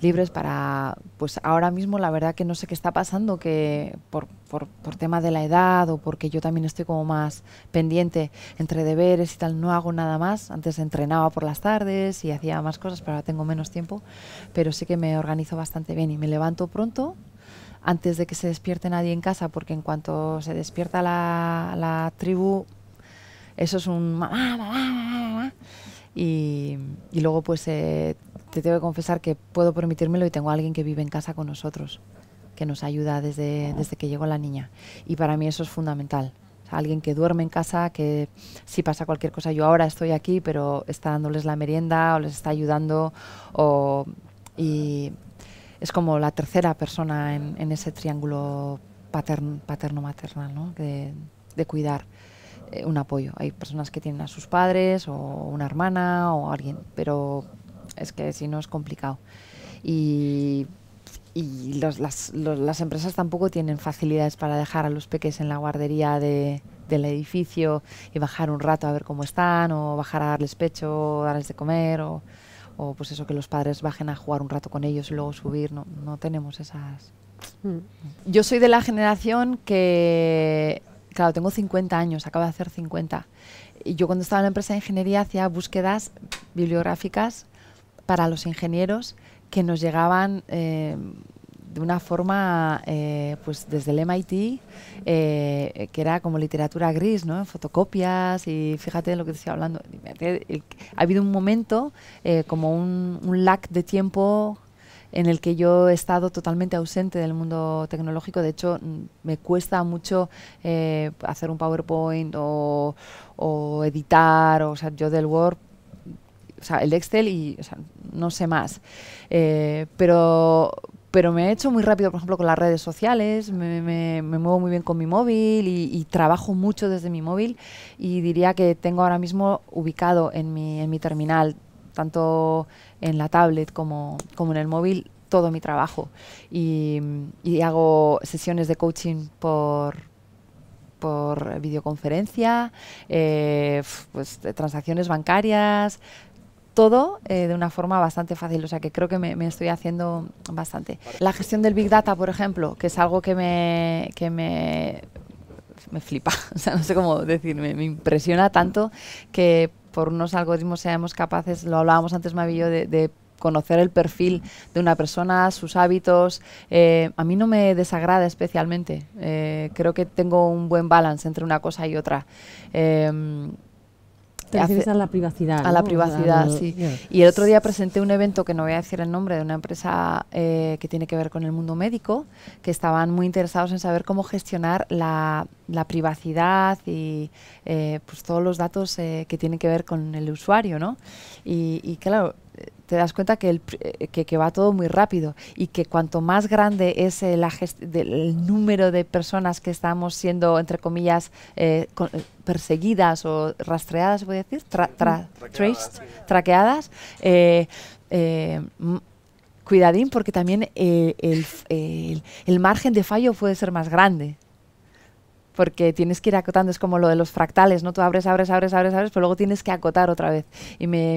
Libres para, pues ahora mismo la verdad que no sé qué está pasando, que por, por, por, tema de la edad o porque yo también estoy como más pendiente entre deberes y tal, no hago nada más. Antes entrenaba por las tardes y hacía más cosas, pero ahora tengo menos tiempo. Pero sí que me organizo bastante bien y me levanto pronto, antes de que se despierte nadie en casa, porque en cuanto se despierta la, la tribu, eso es un... Y, y luego pues eh, te tengo que confesar que puedo permitírmelo y tengo a alguien que vive en casa con nosotros, que nos ayuda desde, que llegó la niña. Y para mí eso es fundamental. alguien que duerme en casa, que si pasa cualquier cosa, yo ahora estoy aquí, pero está dándoles la merienda o les está ayudando y es como la tercera persona en, ese triángulo paterno-maternal, paterno maternal no de cuidar. Eh, un apoyo. Hay personas que tienen a sus padres o una hermana o alguien, pero es que si no es complicado. Y, las, empresas tampoco tienen facilidades para dejar a los peques en la guardería del edificio y bajar un rato a ver cómo están o bajar a darles pecho, darles de comer o, o pues eso que los padres bajen a jugar un rato con ellos y luego subir. No, no tenemos esas. Mm. Yo soy de la generación que claro, tengo 50 años, acabo de hacer 50. Y yo cuando estaba en la empresa de ingeniería hacía búsquedas bibliográficas para los ingenieros que nos llegaban eh, de una forma, eh, pues desde el MIT, eh, que era como literatura gris, ¿no? Fotocopias y fíjate lo que te estoy hablando. Ha habido un momento, como un, un de tiempo en el que yo he estado totalmente ausente del mundo tecnológico. De hecho, mm, me cuesta mucho eh, hacer un PowerPoint o, editar, o, sea, yo del Word, o sea, el Excel y no sé más. Eh, pero, pero me he hecho muy rápido, por ejemplo, con las redes sociales, me, muevo muy bien con mi móvil y, y, trabajo mucho desde mi móvil y diría que tengo ahora mismo ubicado en mi, en mi terminal tanto en la tablet como, en el móvil todo mi trabajo y, hago sesiones de coaching por, por videoconferencia, eh, pues, transacciones bancarias, todo eh, de una forma bastante fácil, o sea que creo que me, estoy haciendo bastante. La gestión del Big Data, por ejemplo, que es algo que me, me, me flipa, o sea, no sé cómo decir, me impresiona tanto que por unos algoritmos seamos capaces, lo hablábamos antes Mavillo, de, conocer el perfil de una persona, sus hábitos. Eh, a mí no me desagrada especialmente. Eh, creo que tengo un buen balance entre una cosa y otra. Eh, te refieres a la privacidad. A la privacidad, sí. Y el otro día presenté un evento que no voy a decir el nombre, de una empresa eh, que tiene que ver con el mundo médico, que estaban muy interesados en saber cómo gestionar la, privacidad y eh, pues todos los datos eh, que tienen que ver con el usuario, ¿no? y claro, te das cuenta que, el, eh, va todo muy rápido y que cuanto más grande es el, número de personas que estamos siendo, entre comillas, eh, eh, perseguidas o rastreadas, voy a decir, mm, traqueadas, traqueadas cuidadín porque también el, el margen de fallo puede ser más grande porque tienes que ir acotando, es como lo de los fractales, ¿no? Tú abres, abres, abres, abres, pero luego tienes que acotar otra vez. Y me,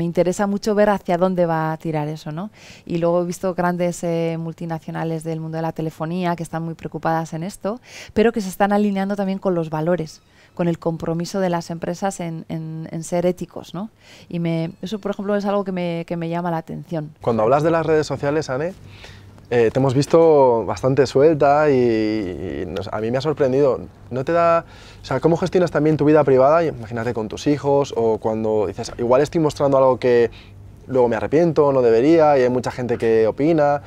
interesa mucho ver hacia dónde va a tirar eso, ¿no? Y luego he visto grandes eh, multinacionales del mundo de la telefonía que están muy preocupadas en esto, pero que se están alineando también con los valores con el compromiso de las empresas en, ser éticos, ¿no? Y eso, por ejemplo, es algo que me, que me llama la atención. Cuando hablas de las redes sociales, Anne, eh, te hemos visto bastante suelta y, a mí me ha sorprendido. ¿No te da, o sea, cómo gestionas también tu vida privada? Imagínate con tus hijos o cuando dices, igual estoy mostrando algo que luego me arrepiento, no debería y hay mucha gente que opina.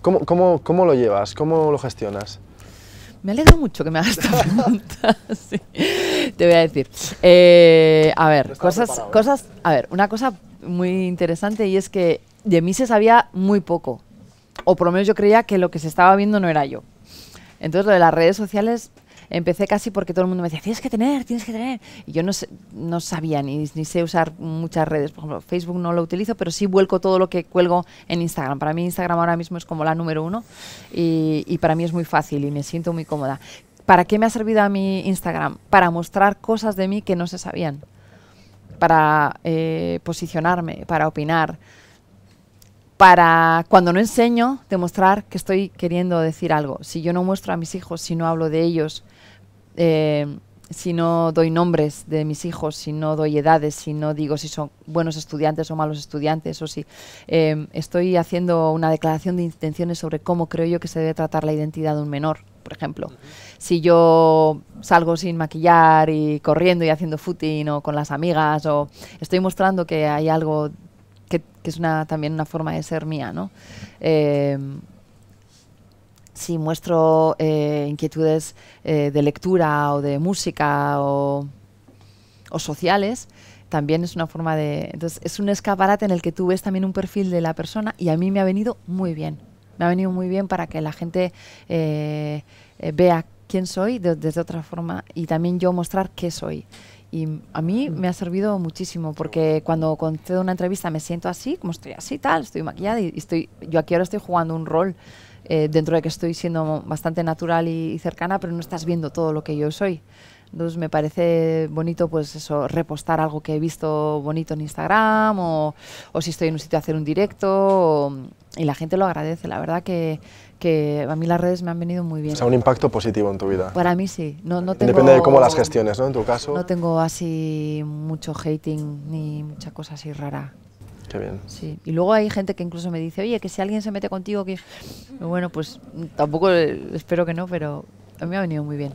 ¿Cómo, cómo, cómo lo llevas? ¿Cómo lo gestionas? Me alegro mucho que me hagas esta pregunta. Te voy a decir. Eh, a ver, cosas, ¿eh? cosas. A ver, una cosa muy interesante y es que de mí se sabía muy poco o por lo menos yo creía que lo que se estaba viendo no era yo. Entonces lo de las redes sociales empecé casi porque todo el mundo me decía, tienes que tener, tienes que tener. Y yo no, no sabía ni, ni, sé usar muchas redes. Por ejemplo, Facebook no lo utilizo, pero sí vuelco todo lo que cuelgo en Instagram. Para mí Instagram ahora mismo es como la número uno y, para mí es muy fácil y me siento muy cómoda. ¿Para qué me ha servido a mí Instagram? Para mostrar cosas de mí que no se sabían, para eh, posicionarme, para opinar para cuando no enseño demostrar que estoy queriendo decir algo. Si yo no muestro a mis hijos, si no hablo de ellos, eh, si no doy nombres de mis hijos, si no doy edades, si no digo si son buenos estudiantes o malos estudiantes, o si eh, estoy haciendo una declaración de intenciones sobre cómo creo yo que se debe tratar la identidad de un menor, por ejemplo. Si yo salgo sin maquillar y corriendo y haciendo footing o con las amigas, o estoy mostrando que hay algo que, es también una forma de ser mía, eh, si muestro eh, inquietudes eh, de lectura o de música o, sociales, también es una forma de... Entonces, es un escaparate en el que tú ves también un perfil de la persona y a mí me ha venido muy bien. Me ha venido muy bien para que la gente vea quién soy desde otra forma y también yo mostrar qué soy. Y a mí mm. me ha servido muchísimo porque cuando concedo una entrevista me siento así, como estoy así, tal, estoy maquillada y estoy, yo aquí ahora estoy jugando un rol eh, dentro de que estoy siendo bastante natural y cercana, pero no estás viendo todo lo que yo soy. Entonces me parece bonito, pues eso, repostar algo que he visto bonito en Instagram o, si estoy en un sitio a hacer un directo y la gente lo agradece. La verdad que, a mí las redes me han venido muy bien. O sea, un impacto positivo en tu vida. Para mí sí. No, Depende de cómo las gestiones, ¿no? En tu caso. No tengo así mucho hating ni mucha cosa así rara. Qué bien. Sí. Y luego hay gente que incluso me dice, oye, que si alguien se mete contigo, que... Bueno, pues tampoco eh, espero que no, pero a mí me ha venido muy bien.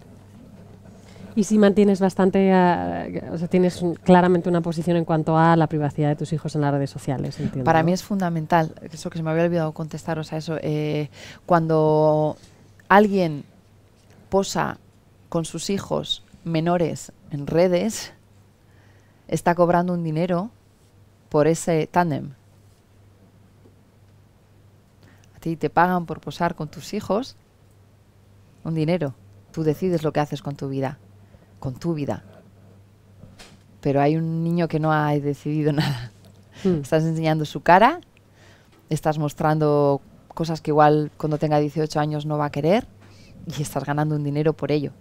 Y si mantienes bastante, eh, o sea, tienes claramente una posición en cuanto a la privacidad de tus hijos en las redes sociales. Para mí es fundamental, eso que se me había olvidado contestaros a eso, eh, cuando alguien posa con sus hijos menores en redes, está cobrando un dinero por ese tándem. A ti te pagan por posar con tus hijos un dinero. Tú decides lo que haces con tu vida con tu vida. Pero hay un niño que no ha decidido nada. Mm. Estás enseñando su cara, estás mostrando cosas que igual cuando tenga 18 años no va a querer y estás ganando un dinero por ello.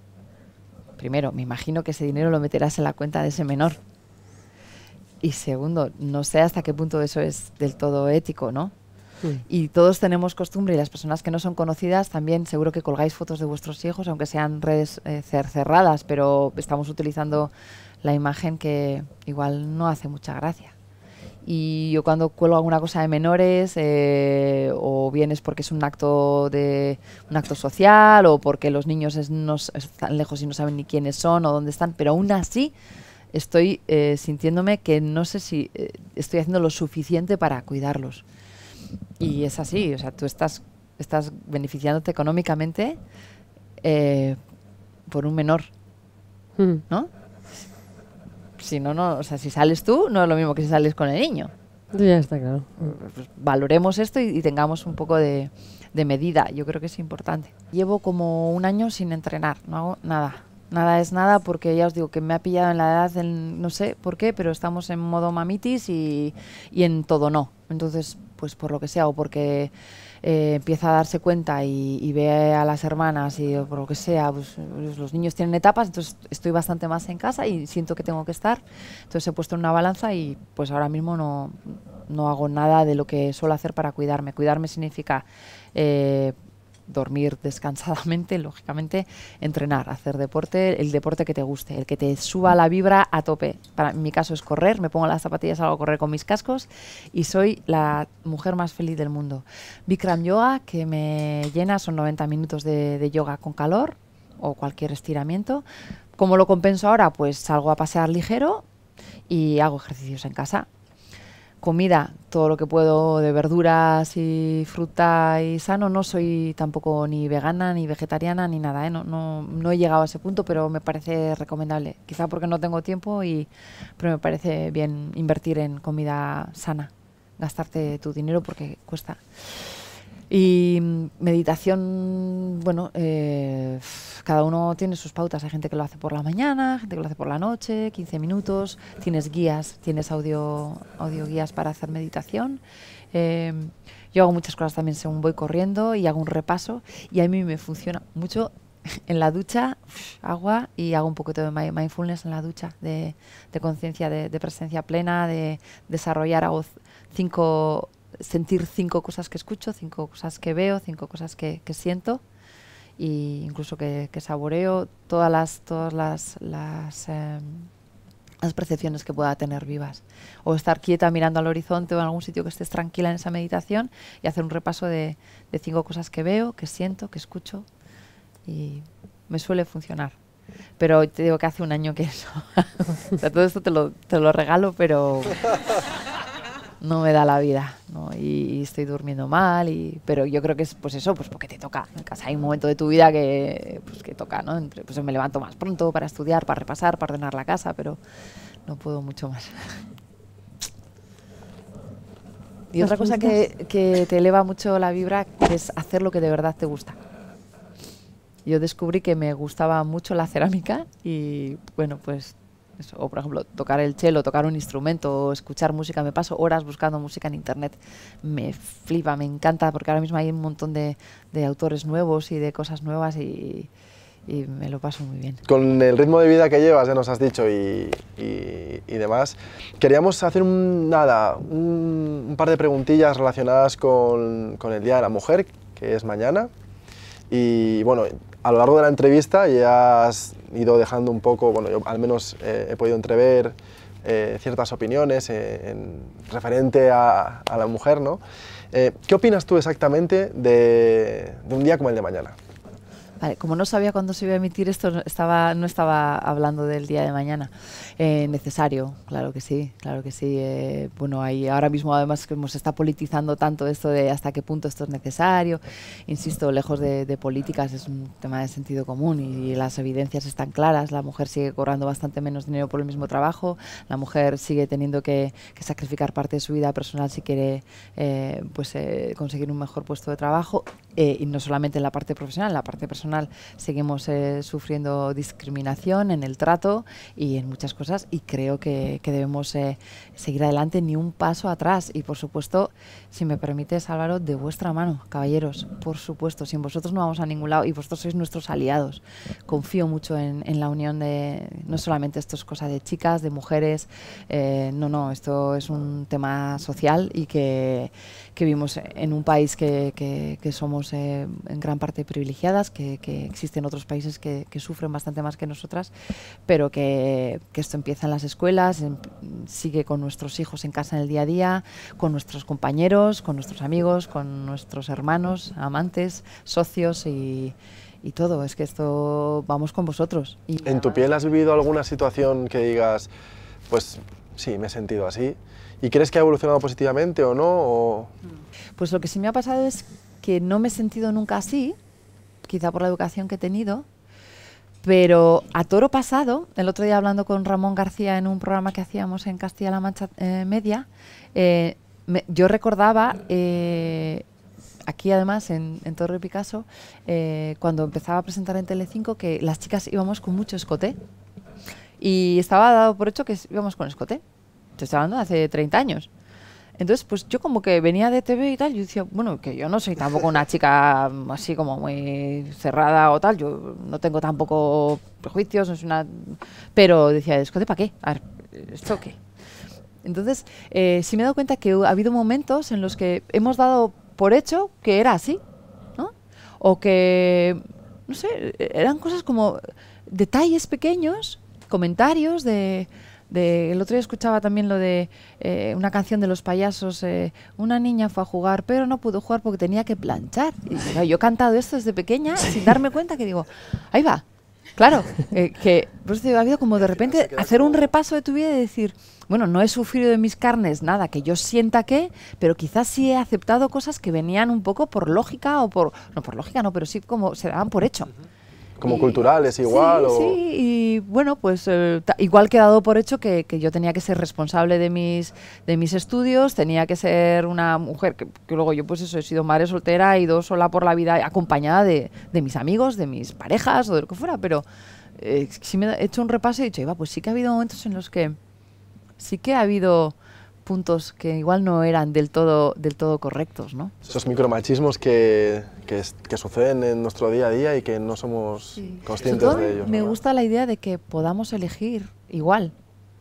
Primero, me imagino que ese dinero lo meterás en la cuenta de ese menor. Y segundo, no sé hasta qué punto eso es del todo ético, ¿no? y todos tenemos costumbre, y las personas que no son conocidas también seguro que colgáis fotos de vuestros hijos, aunque sean redes eh, cerradas, pero estamos utilizando la imagen que igual no hace mucha gracia. Y yo cuando cuelgo alguna cosa de menores, eh, o bien es porque es un acto un acto social, o porque los niños están lejos y no saben ni quiénes son o dónde están, pero aún así estoy eh, sintiéndome que no sé si estoy haciendo lo suficiente para cuidarlos. Y es así, o sea, tú estás, estás beneficiándote económicamente eh, por un menor, hmm. ¿no? Si no, no, o sea, si sales tú, no es lo mismo que si sales con el niño. Ya está claro. Pues valoremos esto y, tengamos un poco de, medida, yo creo que es importante. Llevo como un año sin entrenar, no hago nada. Nada es nada porque ya os digo que me ha pillado en la edad, no sé por qué, pero estamos en modo mamitis y, y en todo no. Entonces pues por lo que sea, o porque eh, empieza a darse cuenta y, ve a las hermanas y por lo que sea, pues, pues, los niños tienen etapas, entonces estoy bastante más en casa y siento que tengo que estar. Entonces he puesto en una balanza y pues ahora mismo no, no hago nada de lo que suelo hacer para cuidarme. Cuidarme significa eh, dormir descansadamente, lógicamente, entrenar, hacer deporte, el deporte que te guste, el que te suba la vibra a tope. Para, mi caso es correr, me pongo las zapatillas, salgo a correr con mis cascos y soy la mujer más feliz del mundo. Bikram Yoga, que me llena, son 90 minutos de, de yoga con calor o cualquier estiramiento. ¿Cómo lo compenso ahora? Pues salgo a pasear ligero y hago ejercicios en casa comida, todo lo que puedo de verduras y fruta y sano. No soy tampoco ni vegana, ni vegetariana, ni nada. ¿eh? No, no, no, he llegado a ese punto, pero me parece recomendable. Quizá porque no tengo tiempo, y, pero me parece bien invertir en comida sana, gastarte tu dinero porque cuesta. Y mm, meditación, bueno, eh, cada uno tiene sus pautas. Hay gente que lo hace por la mañana, gente que lo hace por la noche, 15 minutos. Tienes guías, tienes audio, audio guías para hacer meditación. Em, yo hago muchas cosas también según voy corriendo y hago un repaso. Y a mí me funciona mucho en la ducha, agua y hago un poquito de mindfulness en la ducha, de, de conciencia, de, de, presencia plena, de desarrollar. Hago cinco sentir cinco cosas que escucho, cinco cosas que veo, cinco cosas que, que siento e incluso que, que, saboreo todas las todas las las, em, las, percepciones que pueda tener vivas o estar quieta mirando al horizonte o en algún sitio que estés tranquila en esa meditación y hacer un repaso de, de cinco cosas que veo, que siento, que escucho y me suele funcionar. Pero te digo que hace un año que eso. todo esto te lo, te lo regalo, pero no me da la vida, ¿no? y, estoy durmiendo mal, y, pero yo creo que es pues eso, pues porque te toca. En casa hay un momento de tu vida que, pues, toca, ¿no? pues me levanto más pronto para estudiar, para repasar, para ordenar la casa, pero no puedo mucho más. Y otra cosa que, que, te eleva mucho la vibra es hacer lo que de verdad te gusta. Yo descubrí que me gustaba mucho la cerámica y bueno, pues o por ejemplo, tocar el cello, tocar un instrumento, o escuchar música. Me paso horas buscando música en internet. Me flipa, me encanta, porque ahora mismo hay un montón de, de autores nuevos y de cosas nuevas y, y, me lo paso muy bien. Con el ritmo de vida que llevas, ya nos has dicho, y, y, demás, queríamos hacer un, nada, un, un, par de preguntillas relacionadas con, con el Día de la Mujer, que es mañana. Y bueno, a lo largo de la entrevista ya has ido dejando un poco, bueno, yo al menos eh, he podido entrever eh, ciertas opiniones eh, referente a, la mujer, ¿no? ¿Qué opinas tú exactamente de un día como el de mañana? como no sabía cuándo se iba a emitir esto, estaba, no estaba hablando del día de mañana. Eh, necesario, claro que sí, claro que sí. Eh, bueno, ahí ahora mismo además que se está politizando tanto esto de hasta qué punto esto es necesario. Insisto, lejos de, políticas, es un tema de sentido común y, las evidencias están claras. La mujer sigue cobrando bastante menos dinero por el mismo trabajo, la mujer sigue teniendo que, sacrificar parte de su vida personal si quiere eh, pues, conseguir un mejor puesto de trabajo eh, y no solamente en la parte profesional, en la parte personal seguimos eh, sufriendo discriminación en el trato y en muchas cosas y creo que, debemos eh, seguir adelante ni un paso atrás y por supuesto, si me permites Álvaro, de vuestra mano, caballeros, por supuesto, sin vosotros no vamos a ningún lado y vosotros sois nuestros aliados. Confío mucho en, la unión de, no solamente esto es cosa de chicas, de mujeres, no, no, esto es un tema social y que, que vivimos en un país que somos eh, en gran parte privilegiadas, que, existen otros países que, sufren bastante más que nosotras, pero que, esto empieza en las escuelas, em, sigue con nuestros hijos en casa en el día a día, con nuestros compañeros, con nuestros amigos, con nuestros hermanos, amantes, socios y, todo. Es que esto vamos con vosotros. ¿En tu piel has vivido alguna situación que digas, pues sí, me he sentido así? ¿Y crees que ha evolucionado positivamente o no? Pues lo que sí me ha pasado es que no me he sentido nunca así, quizá por la educación que he tenido, pero a toro pasado, el otro día hablando con Ramón García en un programa que hacíamos en Castilla-La Mancha eh, Media, eh, yo recordaba, eh, aquí además en, en Torre Picasso, cuando empezaba a presentar en Telecinco, que las chicas íbamos con mucho escote. Y estaba dado por hecho que íbamos con escote. Te estoy hablando hace 30 años. Entonces, pues yo como que venía de TV y tal, yo decía, bueno, que yo no soy tampoco una chica así como muy cerrada o tal, yo no tengo tampoco prejuicios, no es una... Pero decía, escote, ¿para qué? A ver, ¿esto qué? Entonces, eh, sí me he dado cuenta que ha habido momentos en los que hemos dado por hecho que era así, ¿no? O que, no sé, eran cosas como detalles pequeños, comentarios de de, el otro día escuchaba también lo de eh, una canción de los payasos. Eh, una niña fue a jugar, pero no pudo jugar porque tenía que planchar. Y yo he cantado esto desde pequeña sin darme cuenta que digo, ahí va. Claro, eh, que ha habido como de repente hacer un repaso de tu vida y decir, bueno, no he sufrido de mis carnes nada que yo sienta que, pero quizás sí he aceptado cosas que venían un poco por lógica o por, no por lógica, no, pero sí como se daban por hecho. Como culturales igual. Sí, o... y bueno, pues eh, igual quedado por hecho que, yo tenía que ser responsable de mis, de mis estudios, tenía que ser una mujer, que, luego yo pues eso, he sido madre soltera, he ido sola por la vida acompañada de, mis amigos, de mis parejas o de lo que fuera, pero eh, si me he hecho un repaso y he dicho, iba, pues sí que ha habido momentos en los que sí que ha habido puntos que igual no eran del todo, del todo correctos, ¿no? Esos micromachismos que, que, que suceden en nuestro día a día y que no somos conscientes de ellos. Me gusta la idea de que podamos elegir igual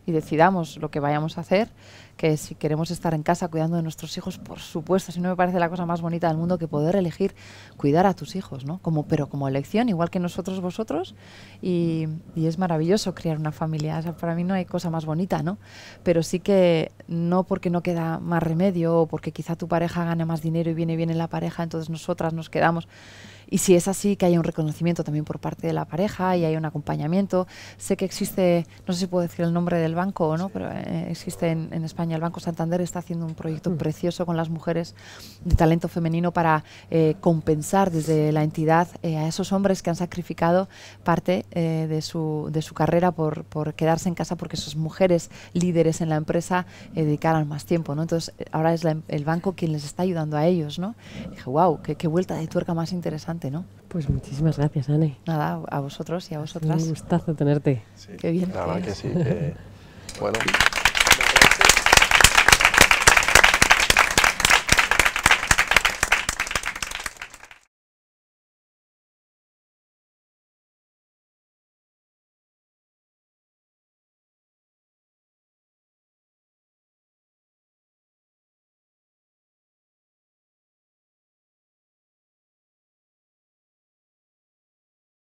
y decidamos lo que vayamos a hacer, que si queremos estar en casa cuidando de nuestros hijos, por supuesto, si no me parece la cosa más bonita del mundo que poder elegir cuidar a tus hijos, ¿no? Como, pero como elección, igual que nosotros vosotros, y, y es maravilloso criar una familia, para mí no hay cosa más bonita, ¿no? Pero sí que no porque no queda más remedio o porque quizá tu pareja gana más dinero y viene bien en la pareja, entonces nosotras nos quedamos. Y si es así, que haya un reconocimiento también por parte de la pareja y hay un acompañamiento. Sé que existe, no sé si puedo decir el nombre del banco o no, pero eh, existe en, España el Banco Santander, está haciendo un proyecto mm. precioso con las mujeres de talento femenino para eh, compensar desde la entidad eh, a esos hombres que han sacrificado parte de, su, de su carrera por, quedarse en casa porque esas mujeres líderes en la empresa dedicaran más tiempo. ¿no? Entonces, ahora es em, el banco quien les está ayudando a ellos. ¿no? dije, wow, qué vuelta de tuerca más interesante pues muchísimas gracias, Ane. Nada, a vosotros y a vosotras. Un gustazo tenerte. Qué bien. que sí. bueno.